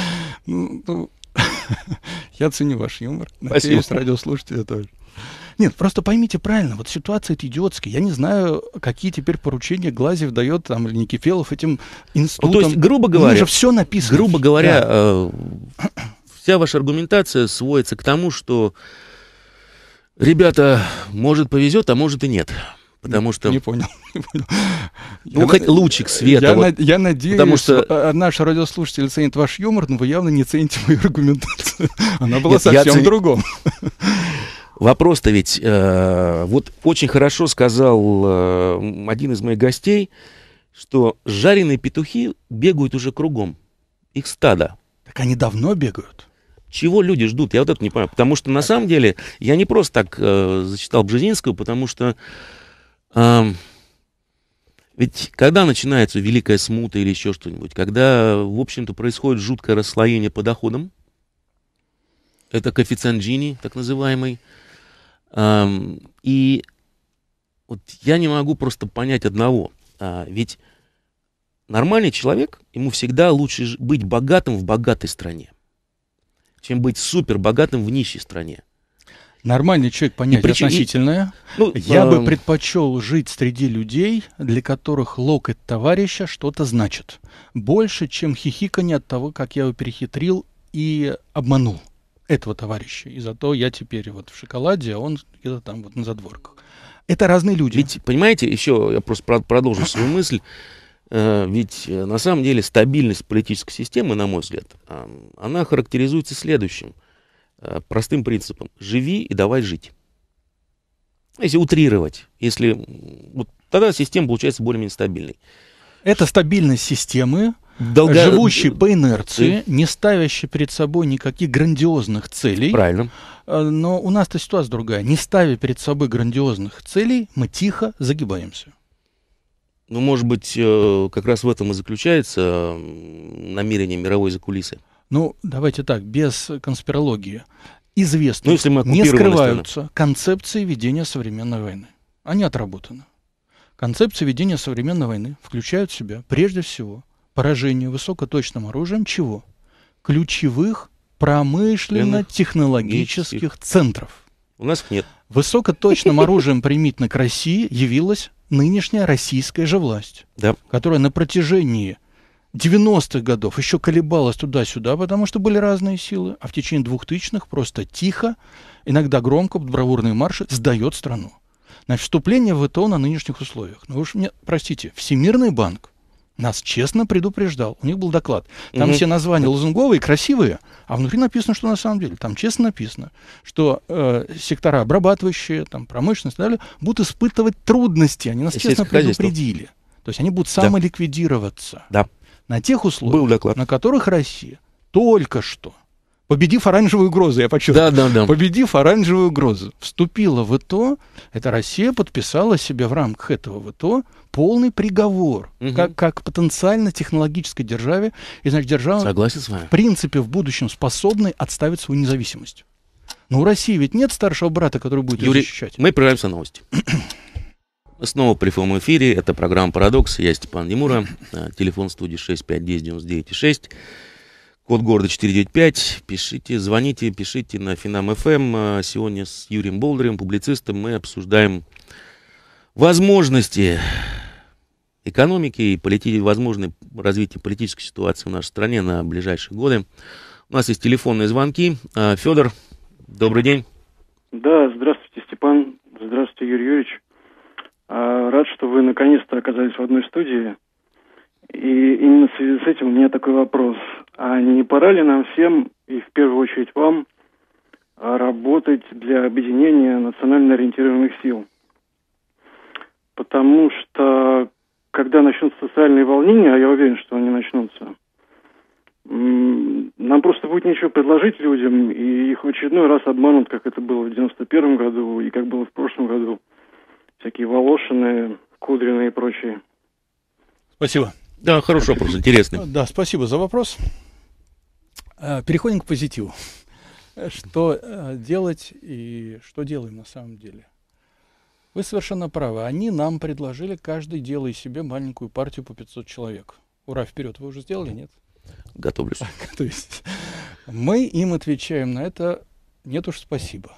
Ну, ну, я ценю ваш юмор. Спасибо радиослушатели тоже. Нет, просто поймите правильно, вот ситуация это идиотская. Я не знаю, какие теперь поручения Глазьев дает там или Никифелов этим институтам. Ну, то есть, грубо говоря, же все написано. Грубо говоря, да. э, вся ваша аргументация сводится к тому, что, ребята, может повезет, а может и нет. Потому что... Не понял. Ну, я хоть на... лучик света. Я, вот. на... я надеюсь, потому что а, а наш радиослушатель ценит ваш юмор, но вы явно не цените мою аргументацию. Она была Нет, совсем цен... другом. Вопрос-то ведь... Э, вот очень хорошо сказал э, один из моих гостей, что жареные петухи бегают уже кругом. Их стадо. Так они давно бегают? Чего люди ждут? Я вот это не понимаю. Потому что на самом деле я не просто так э, зачитал Бжезинского, потому что э, ведь когда начинается великая смута или еще что-нибудь, когда, в общем-то, происходит жуткое расслоение по доходам, это коэффициент Джини, e, так называемый, э, и вот я не могу просто понять одного. А, ведь нормальный человек, ему всегда лучше быть богатым в богатой стране чем быть супер богатым в нищей стране. Нормальный человек понять и причи... относительное. И... Ну, Я эм... бы предпочел жить среди людей, для которых локоть товарища что-то значит. Больше, чем хихиканье от того, как я его перехитрил и обманул этого товарища. И зато я теперь вот в шоколаде, а он где-то там вот на задворках. Это разные люди. Ведь, понимаете, еще я просто продолжу свою мысль. Э, ведь э, на самом деле стабильность политической системы, на мой взгляд, а, она характеризуется следующим э, простым принципом. Живи и давай жить. Если утрировать, если вот тогда система получается более-менее стабильной. Это стабильность системы, Долго... живущий по инерции, не ставящий перед собой никаких грандиозных целей. Правильно. Но у нас-то ситуация другая. Не ставя перед собой грандиозных целей, мы тихо загибаемся. Ну, может быть, э, как раз в этом и заключается намерение мировой закулисы. Ну, давайте так, без конспирологии. Известно, ну, не скрываются концепции ведения современной войны. Они отработаны. Концепции ведения современной войны включают в себя, прежде всего, поражение высокоточным оружием чего? Ключевых промышленно-технологических центров. У нас нет. Высокоточным оружием примитно к России явилась нынешняя российская же власть, да. которая на протяжении 90-х годов еще колебалась туда-сюда, потому что были разные силы, а в течение 2000-х просто тихо, иногда громко, под бравурные марши, сдает страну. Значит, вступление в ВТО на нынешних условиях. Ну, вы уж мне, простите, Всемирный банк нас честно предупреждал. У них был доклад. Там угу. все названия лозунговые, красивые, а внутри написано, что на самом деле. Там честно написано, что э, сектора обрабатывающие, там, промышленность и так далее, будут испытывать трудности. Они нас честно предупредили. То есть они будут самоликвидироваться да. на тех условиях, на которых Россия только что победив оранжевую угрозу, я почувствовал. Да, да, да. Победив оранжевую угрозу, вступила в ИТО, это Россия подписала себе в рамках этого в ИТО полный приговор, угу. как, как потенциально технологической державе, и, значит, держава Согласен с вами. в принципе в будущем способной отставить свою независимость. Но у России ведь нет старшего брата, который будет Юрий, ее защищать. мы прерываемся новости. Мы снова при прямом эфире. Это программа «Парадокс». Я Степан Немура. Э, телефон студии 6510996. Код города 495. Пишите, звоните, пишите на Финам ФМ. Эм. А сегодня с Юрием Болдырем, публицистом, мы обсуждаем возможности экономики и полити... возможное развитие политической ситуации в нашей стране на ближайшие годы. У нас есть телефонные звонки. А, Федор, добрый день. Да, здравствуйте, Степан. Здравствуйте, Юрий Юрьевич. А, рад, что вы наконец-то оказались в одной студии. И именно в связи с этим у меня такой вопрос. А не пора ли нам всем, и в первую очередь вам, работать для объединения национально ориентированных сил? Потому что, когда начнутся социальные волнения, а я уверен, что они начнутся, нам просто будет нечего предложить людям, и их в очередной раз обманут, как это было в 91 году и как было в прошлом году. Всякие Волошины, Кудрины и прочие. Спасибо. Да, хороший вопрос, интересный. Да, спасибо за вопрос. Э, переходим к позитиву. Что э, делать и что делаем на самом деле? Вы совершенно правы. Они нам предложили, каждый делай себе маленькую партию по 500 человек. Ура, вперед. Вы уже сделали, нет? Готовлюсь. Готовитесь. Мы им отвечаем на это «нет уж, спасибо».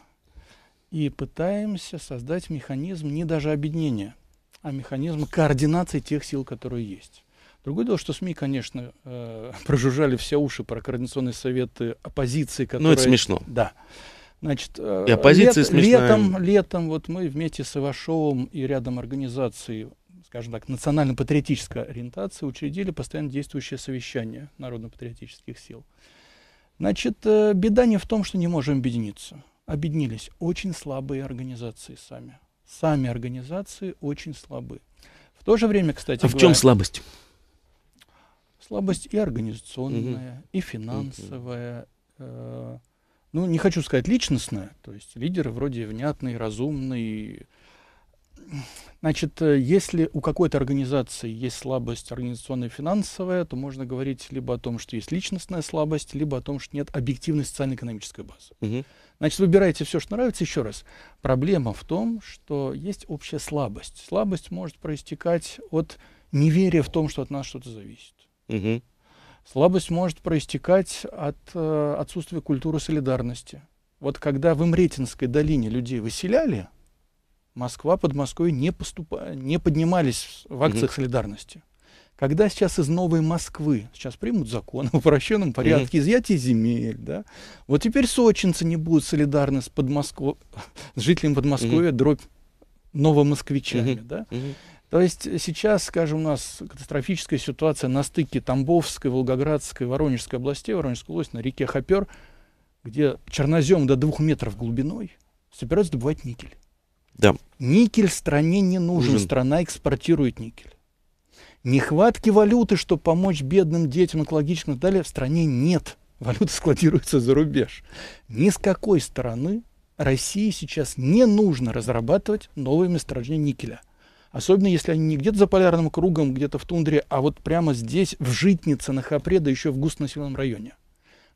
И пытаемся создать механизм не даже объединения, а механизм координации тех сил, которые есть. Другое дело, что СМИ, конечно, э, прожужжали все уши про координационные советы оппозиции, которые... Ну, это смешно. Да. Значит, э, и оппозиция лет, летом, летом вот мы вместе с Ивашовым и рядом организаций, скажем так, национально-патриотической ориентации учредили постоянно действующее совещание народно-патриотических сил. Значит, э, беда не в том, что не можем объединиться. Объединились очень слабые организации сами. Сами организации очень слабы. В то же время, кстати... А в чем слабость? Слабость и организационная, угу. и финансовая. Угу. Э, ну, не хочу сказать личностная. То есть лидеры вроде внятные, разумные. Значит, э, если у какой-то организации есть слабость организационная и финансовая, то можно говорить либо о том, что есть личностная слабость, либо о том, что нет объективной социально-экономической базы. Угу. Значит, выбирайте все, что нравится. Еще раз, проблема в том, что есть общая слабость. Слабость может проистекать от неверия в том, что от нас что-то зависит. Угу. Слабость может проистекать от э, отсутствия культуры солидарности. Вот когда в Имретинской долине людей выселяли, Москва подмосковье не, поступа... не поднимались в акциях угу. солидарности. Когда сейчас из Новой Москвы, сейчас примут закон в упрощенном порядке изъятия земель, да, вот теперь сочинцы не будут солидарны с, Подмоско... с жителями Подмосковья, дробь новомосквичами, да, то есть сейчас, скажем, у нас катастрофическая ситуация на стыке Тамбовской, Волгоградской, Воронежской областей, Воронежской области, на реке Хопер, где чернозем до двух метров глубиной собираются добывать никель. Да. Никель стране не нужен, нужен. страна экспортирует никель. Нехватки валюты, чтобы помочь бедным детям, экологичным и так далее, в стране нет. Валюта складируется за рубеж. Ни с какой стороны России сейчас не нужно разрабатывать новые месторождения никеля – Особенно, если они не где-то за полярным кругом, где-то в тундре, а вот прямо здесь, в житнице, на Хапре, да еще в густонаселенном районе.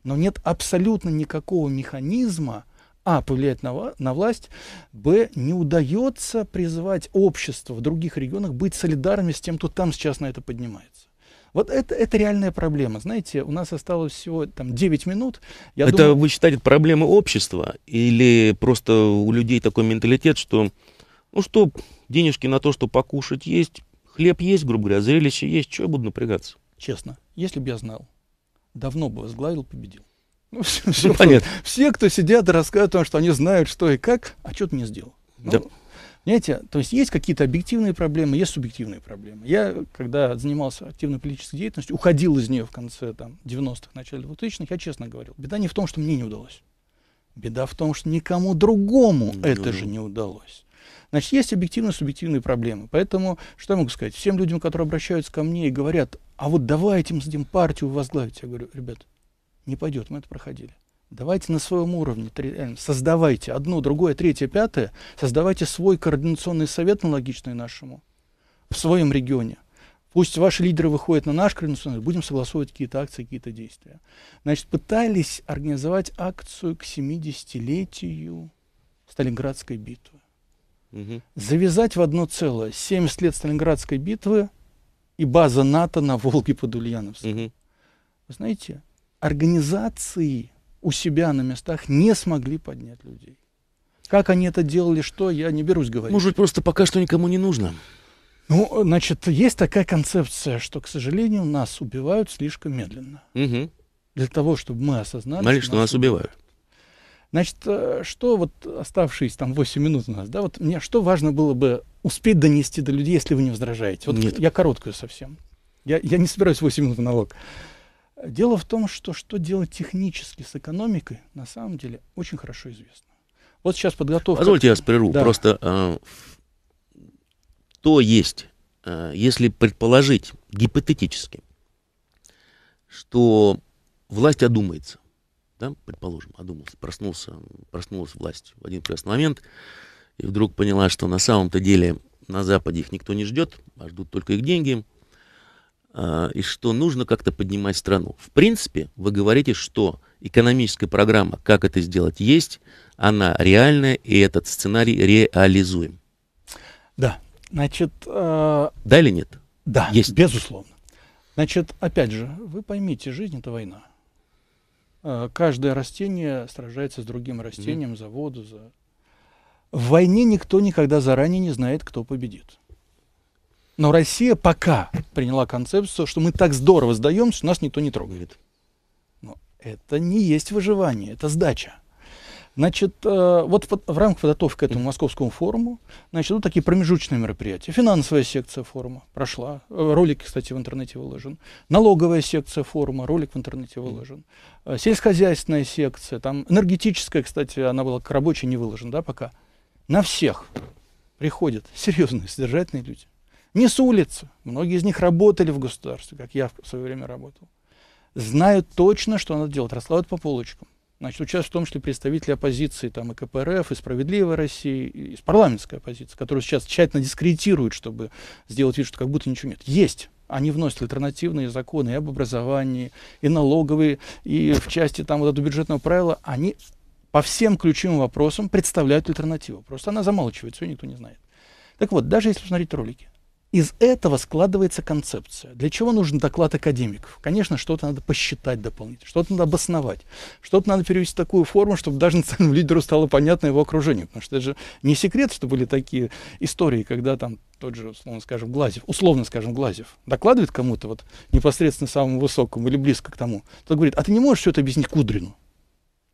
Но нет абсолютно никакого механизма, а, повлиять на, на власть, б, не удается призвать общество в других регионах быть солидарными с тем, кто там сейчас на это поднимается. Вот это, это реальная проблема. Знаете, у нас осталось всего там 9 минут. Я это думаю... вы считаете проблемы общества? Или просто у людей такой менталитет, что ну что, денежки на то, что покушать есть, хлеб есть, грубо говоря, зрелище есть, чего я буду напрягаться? Честно, если бы я знал, давно бы возглавил, победил. Ну, все, ну, все, понятно. все, кто сидят и рассказывают о том, что они знают, что и как, а что ты мне сделал? Ну, да. Понимаете, то есть есть какие-то объективные проблемы, есть субъективные проблемы. Я, когда занимался активной политической деятельностью, уходил из нее в конце там, 90-х, начале 2000-х, я честно говорил, беда не в том, что мне не удалось. Беда в том, что никому другому mm -hmm. это же не удалось. Значит, есть объективно-субъективные проблемы. Поэтому, что я могу сказать? Всем людям, которые обращаются ко мне и говорят, а вот давайте мы сдадим партию возглавить, я говорю, ребят, не пойдет, мы это проходили. Давайте на своем уровне, э, создавайте одно, другое, третье, пятое, создавайте свой координационный совет, аналогичный нашему, в своем регионе. Пусть ваши лидеры выходят на наш координационный, будем согласовывать какие-то акции, какие-то действия. Значит, пытались организовать акцию к 70-летию Сталинградской битвы завязать в одно целое 70 лет Сталинградской битвы и база НАТО на Волге под Ульяновском. Вы знаете, организации у себя на местах не смогли поднять людей. Как они это делали, что, я не берусь говорить. Может просто пока что никому не нужно. Ну, значит, есть такая концепция, что, к сожалению, нас убивают слишком медленно. Угу. Для того, чтобы мы осознали... Смотри, что, что нас убивают. Значит, э, что вот оставшиеся там 8 минут у нас, да, вот мне что важно было бы успеть донести до людей, если вы не возражаете? Вот Нет. я короткую совсем. Я, я не собираюсь 8 минут налог. Дело в том, что что делать технически с экономикой, на самом деле, очень хорошо известно. Вот сейчас подготовка... Позвольте, я вас Да. Просто э, то есть, э, если предположить гипотетически, что власть одумается, да, предположим, одумался, проснулся, проснулась власть в один прекрасный момент, и вдруг поняла, что на самом-то деле на Западе их никто не ждет, а ждут только их деньги, э, и что нужно как-то поднимать страну. В принципе, вы говорите, что экономическая программа, как это сделать, есть, она реальная, и этот сценарий реализуем. Да, значит... Э... Да или нет? Да, есть. безусловно. Значит, опять же, вы поймите, жизнь — это война. Э, каждое растение сражается с другим растением mm. за воду. За... В войне никто никогда заранее не знает, кто победит. Но Россия пока приняла концепцию, что мы так здорово сдаемся, что нас никто не трогает. Но это не есть выживание, это сдача. Значит, э, вот в рамках подготовки к этому московскому форуму, значит, вот такие промежуточные мероприятия. Финансовая секция форума прошла, э, ролик, кстати, в интернете выложен. Налоговая секция форума, ролик в интернете выложен. Э, сельскохозяйственная секция, там энергетическая, кстати, она была к рабочей не выложена, да, пока. На всех приходят серьезные содержательные люди. Не с улицы, многие из них работали в государстве, как я в свое время работал. Знают точно, что надо делать, раскладывают по полочкам значит, участвует в том числе представители оппозиции, там, и КПРФ, и Справедливая России», и парламентская оппозиция, которую сейчас тщательно дискредитируют, чтобы сделать вид, что как будто ничего нет. Есть. Они вносят альтернативные законы и об образовании, и налоговые, и в части там вот этого бюджетного правила. Они по всем ключевым вопросам представляют альтернативу. Просто она замалчивается, ее никто не знает. Так вот, даже если посмотреть ролики, из этого складывается концепция. Для чего нужен доклад академиков? Конечно, что-то надо посчитать дополнительно, что-то надо обосновать, что-то надо перевести в такую форму, чтобы даже национальному лидеру стало понятно его окружение. Потому что это же не секрет, что были такие истории, когда там тот же, условно скажем, Глазев, условно скажем, Глазев, докладывает кому-то вот непосредственно самому высокому или близко к тому, тот говорит, а ты не можешь все это объяснить Кудрину?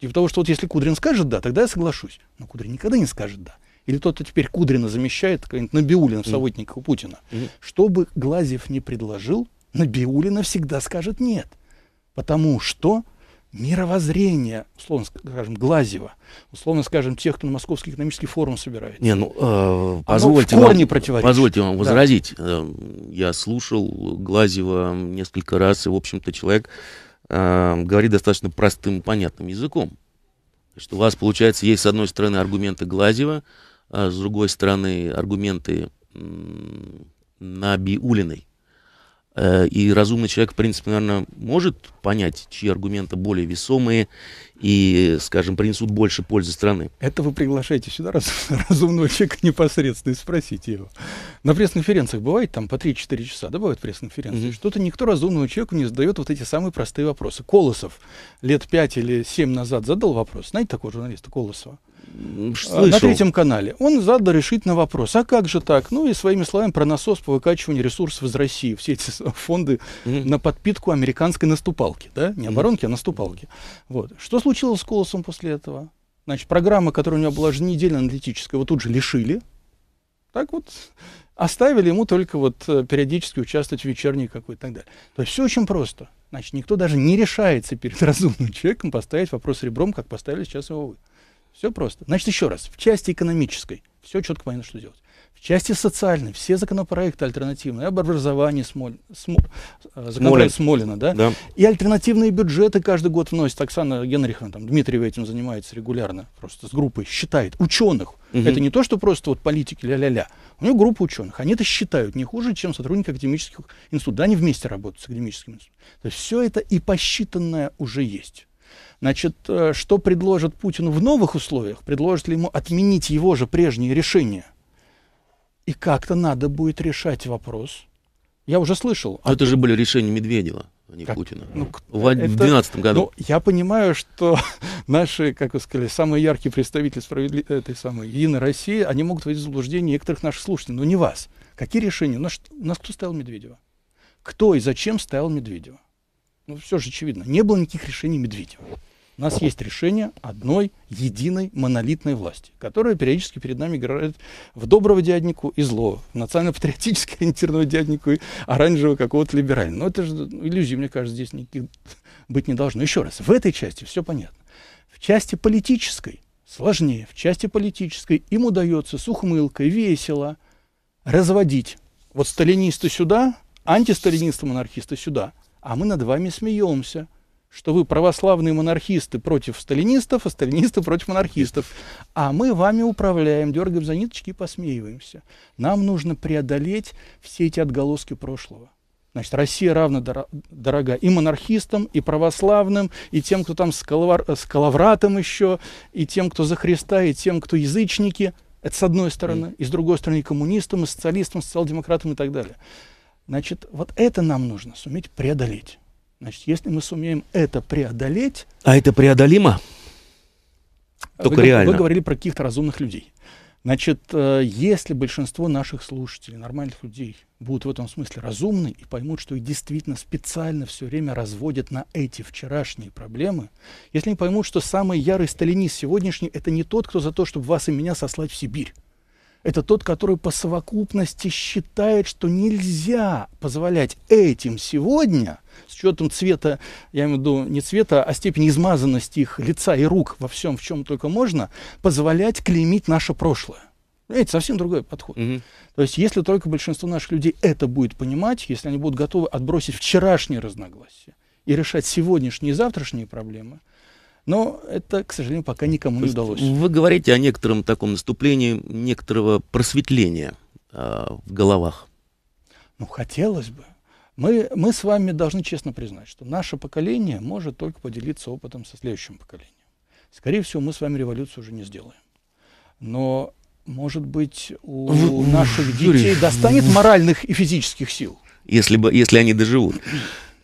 Типа того, что вот если Кудрин скажет «да», тогда я соглашусь. Но Кудрин никогда не скажет «да» или тот, кто теперь Кудрина замещает, какой-нибудь Набиулина в у Путина, mm-hmm. что бы Глазьев не предложил, Набиулина всегда скажет нет. Потому что мировоззрение, условно скажем, Глазева, условно скажем, тех, кто на Московский экономический форум собирает. Не, ну, э, позвольте, вам, позвольте вам возразить. Да. Э, я слушал Глазева несколько раз, и, в общем-то, человек э, говорит достаточно простым, понятным языком. Что у вас, получается, есть, с одной стороны, аргументы Глазева, а с другой стороны аргументы Набиулиной. Э, и разумный человек, в принципе, наверное, может понять, чьи аргументы более весомые и, скажем, принесут больше пользы страны. Это вы приглашаете сюда раз, разумного человека непосредственно и спросите его. На пресс-конференциях бывает там по 3-4 часа, да, бывают пресс-конференции, mm-hmm. что-то никто разумному человеку не задает вот эти самые простые вопросы. Колосов лет 5 или 7 назад задал вопрос, знаете такого журналиста Колосова? А, слышал. на третьем канале. Он задал решительно вопрос, а как же так? Ну и своими словами про насос по выкачиванию ресурсов из России. Все эти фонды mm-hmm. на подпитку американской наступалки, да? Не оборонки, mm-hmm. а наступалки. Вот. Что случилось с Колосом после этого? Значит, программа, которая у него была же еженедельно аналитическая, его тут же лишили. Так вот, оставили ему только вот э, периодически участвовать в вечерней какой-то и так далее. То есть все очень просто. Значит, никто даже не решается перед разумным человеком поставить вопрос ребром, как поставили сейчас его вы. Все просто. Значит, еще раз, в части экономической все четко понятно, что делать. В части социальной все законопроекты альтернативные, об образовании Смоль... Смо... Э, законопроект Смолин. Смолина, да? да, и альтернативные бюджеты каждый год вносит. Оксана Генриховна, там, Дмитриева этим занимается регулярно, просто с группой считает ученых. Угу. Это не то, что просто вот политики ля-ля-ля. У него группа ученых, они это считают не хуже, чем сотрудники академических институтов. Да, они вместе работают с академическим институтом. То есть все это и посчитанное уже есть. Значит, э, что предложит Путину в новых условиях? Предложит ли ему отменить его же прежние решения? И как-то надо будет решать вопрос. Я уже слышал. Но это же были решения Медведева, а не как? Путина. Ну, в 2012 году. Ну, я понимаю, что наши, как вы сказали, самые яркие представители справедли... этой самой Единой России, они могут войти в заблуждение некоторых наших слушателей, но не вас. Какие решения? У нас, у нас кто ставил Медведева? Кто и зачем ставил Медведева? ну, все же очевидно, не было никаких решений Медведева. У нас есть решение одной, единой, монолитной власти, которая периодически перед нами играет в доброго дяднику и злого, в национально-патриотически ориентированного дяднику и оранжевого какого-то либерального. Но это же иллюзии, мне кажется, здесь никаких быть не должно. Еще раз, в этой части все понятно. В части политической сложнее, в части политической им удается с ухмылкой, весело разводить. Вот сталинисты сюда, антисталинисты-монархисты сюда – а мы над вами смеемся, что вы православные монархисты против сталинистов, а сталинисты против монархистов. А мы вами управляем, дергаем за ниточки и посмеиваемся. Нам нужно преодолеть все эти отголоски прошлого. Значит, Россия равна дор дорога и монархистам, и православным, и тем, кто там с, коловар, э, с коловратом еще, и тем, кто за Христа, и тем, кто язычники. Это с одной стороны. И с другой стороны, и коммунистам, и социалистам, социал-демократам и так далее. Значит, вот это нам нужно суметь преодолеть. Значит, если мы сумеем это преодолеть... А это преодолимо? Только вы, реально. Вы говорили про каких-то разумных людей. Значит, э, если большинство наших слушателей, нормальных людей, будут в этом смысле разумны и поймут, что их действительно специально все время разводят на эти вчерашние проблемы, если они поймут, что самый ярый сталинист сегодняшний – это не тот, кто за то, чтобы вас и меня сослать в Сибирь, это тот, который по совокупности считает, что нельзя позволять этим сегодня, с учетом цвета, я имею в виду не цвета, а степени измазанности их лица и рук во всем, в чем только можно, позволять клеймить наше прошлое. Это совсем другой подход. Угу. То есть, если только большинство наших людей это будет понимать, если они будут готовы отбросить вчерашние разногласия и решать сегодняшние и завтрашние проблемы – но это, к сожалению, пока никому не удалось. Вы говорите о некотором таком наступлении, некоторого просветления э, в головах. Ну, хотелось бы. Мы, мы с вами должны честно признать, что наше поколение может только поделиться опытом со следующим поколением. Скорее всего, мы с вами революцию уже не сделаем. Но, может быть, у наших детей достанет моральных и физических сил. Если, бы, если они доживут.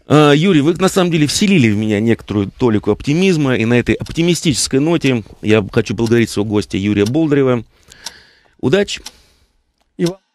Э, Юрий, вы на самом деле вселили в меня некоторую толику оптимизма, и на этой оптимистической ноте я хочу благодарить своего гостя Юрия Болдырева. Удачи! И вам.